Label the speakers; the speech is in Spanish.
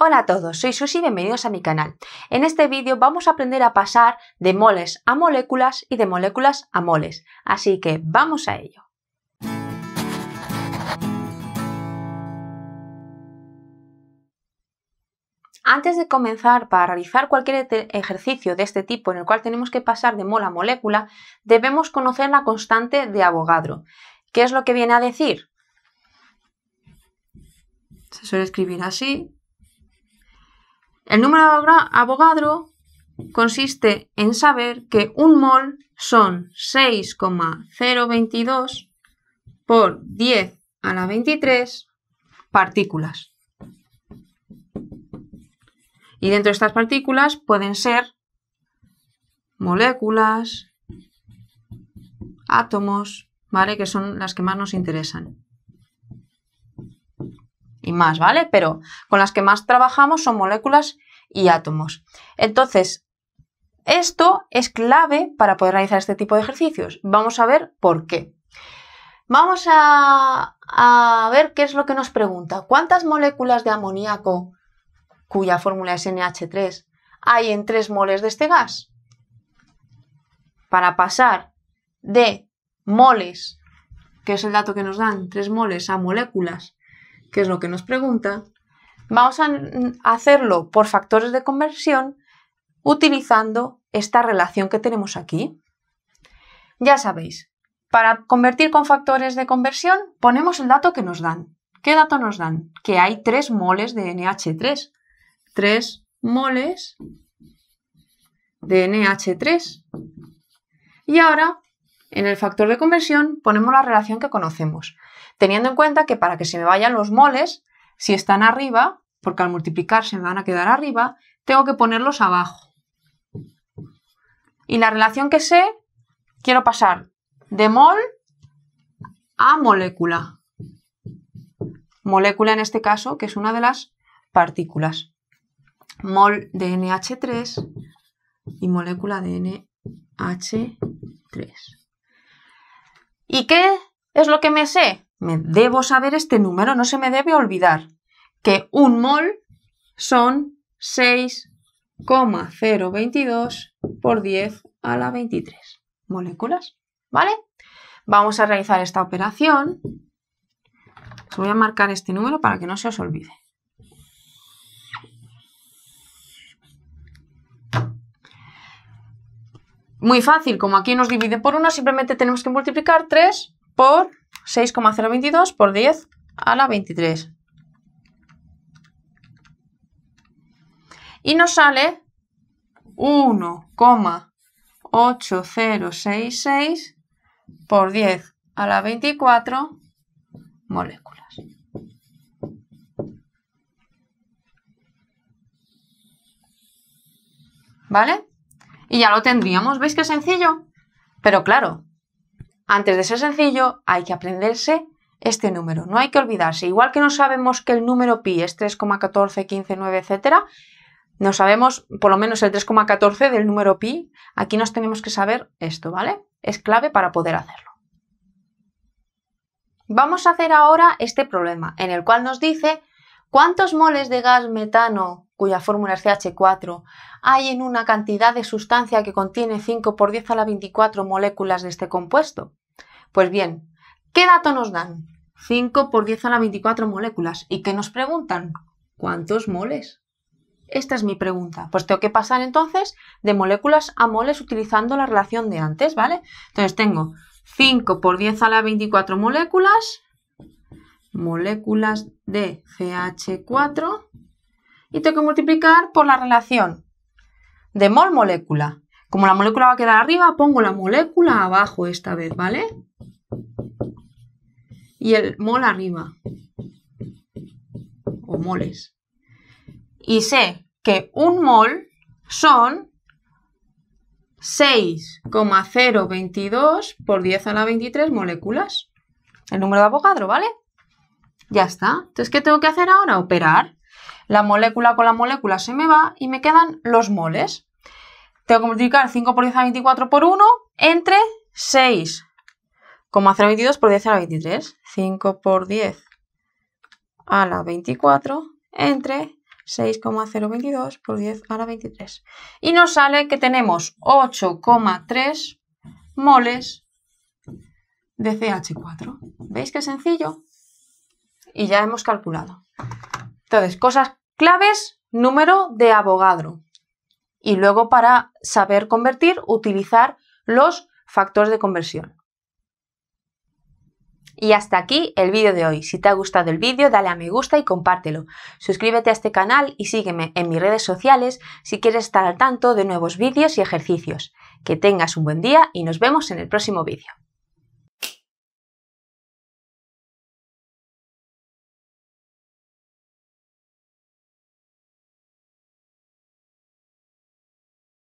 Speaker 1: Hola a todos, soy Susy y bienvenidos a mi canal. En este vídeo vamos a aprender a pasar de moles a moléculas y de moléculas a moles, así que vamos a ello. Antes de comenzar para realizar cualquier e-, ejercicio de este tipo en el cual tenemos que pasar de mol a molécula, debemos conocer la constante de Avogadro. ¿Qué es lo que viene a decir? Se suele escribir así, el número de abogado consiste en saber que un mol son 6,022 por 10 a la 23 partículas. Y dentro de estas partículas pueden ser moléculas, átomos, ¿vale? Que son las que más nos interesan más, ¿vale? Pero con las que más trabajamos son moléculas y átomos. Entonces, esto es clave para poder realizar este tipo de ejercicios. Vamos a ver por qué. Vamos a, ver qué es lo que nos pregunta. ¿Cuántas moléculas de amoníaco, cuya fórmula es NH3, hay en 3 moles de este gas? Para pasar de moles, que es el dato que nos dan, 3 moles, a moléculas, que es lo que nos pregunta, vamos a hacerlo por factores de conversión utilizando esta relación que tenemos aquí. Ya sabéis, para convertir con factores de conversión ponemos el dato que nos dan. ¿Qué dato nos dan? Que hay tres moles de NH3. Tres moles de NH3. Y ahora, en el factor de conversión, ponemos la relación que conocemos. Teniendo en cuenta que para que se me vayan los moles, si están arriba, porque al multiplicar se me van a quedar arriba, tengo que ponerlos abajo. Y la relación que sé, quiero pasar de mol a molécula. Molécula en este caso, que es una de las partículas. Mol de NH3 y molécula de NH3. ¿Y qué es lo que me sé. Me debo saber este número, no se me debe olvidar que un mol son 6,022 por 10 a la 23 moléculas. ¿Vale? Vamos a realizar esta operación. Os voy a marcar este número para que no se os olvide. Muy fácil, como aquí nos divide por 1, simplemente tenemos que multiplicar 3 por 6,022 por 10 a la 23. Y nos sale 1,8066 por 10 a la 24 moléculas. ¿Vale? Y ya lo tendríamos. ¿Veis qué sencillo? Pero claro, antes de ser sencillo, hay que aprenderse este número. No hay que olvidarse. Igual que no sabemos que el número pi es 3,14159, etcétera, no sabemos por lo menos el 3,14 del número pi. Aquí nos tenemos que saber esto, ¿vale? Es clave para poder hacerlo. Vamos a hacer ahora este problema en el cual nos dice ¿Cuántos moles de gas metano, cuya fórmula es CH4, hay en una cantidad de sustancia que contiene 5 por 10 a la 24 moléculas de este compuesto? Pues bien, ¿qué dato nos dan? 5 por 10 a la 24 moléculas. ¿Y qué nos preguntan? ¿Cuántos moles? Esta es mi pregunta. Pues tengo que pasar entonces de moléculas a moles utilizando la relación de antes, ¿vale? Entonces tengo 5 por 10 a la 24 moléculas moléculas de CH4 y tengo que multiplicar por la relación de mol-molécula. Como la molécula va a quedar arriba, pongo la molécula abajo esta vez, ¿vale? Y el mol arriba. O moles. Y sé que un mol son 6,022 por 10 a la 23 moléculas. El número de Avogadro, ¿vale? Ya está. Entonces, ¿qué tengo que hacer ahora? Operar. La molécula con la molécula se me va y me quedan los moles. Tengo que multiplicar 5 por 10 a 24 por 1 entre 6,022 por 10 a la 23. 5 por 10 a la 24 entre 6,022 por 10 a la 23. Y nos sale que tenemos 8,3 moles de CH4. ¿Veis qué sencillo? y ya hemos calculado. Entonces, cosas claves, número de abogado. Y luego para saber convertir, utilizar los factores de conversión. Y hasta aquí el vídeo de hoy. Si te ha gustado el vídeo, dale a me gusta y compártelo. Suscríbete a este canal y sígueme en mis redes sociales si quieres estar al tanto de nuevos vídeos y ejercicios. Que tengas un buen día y nos vemos en el próximo vídeo.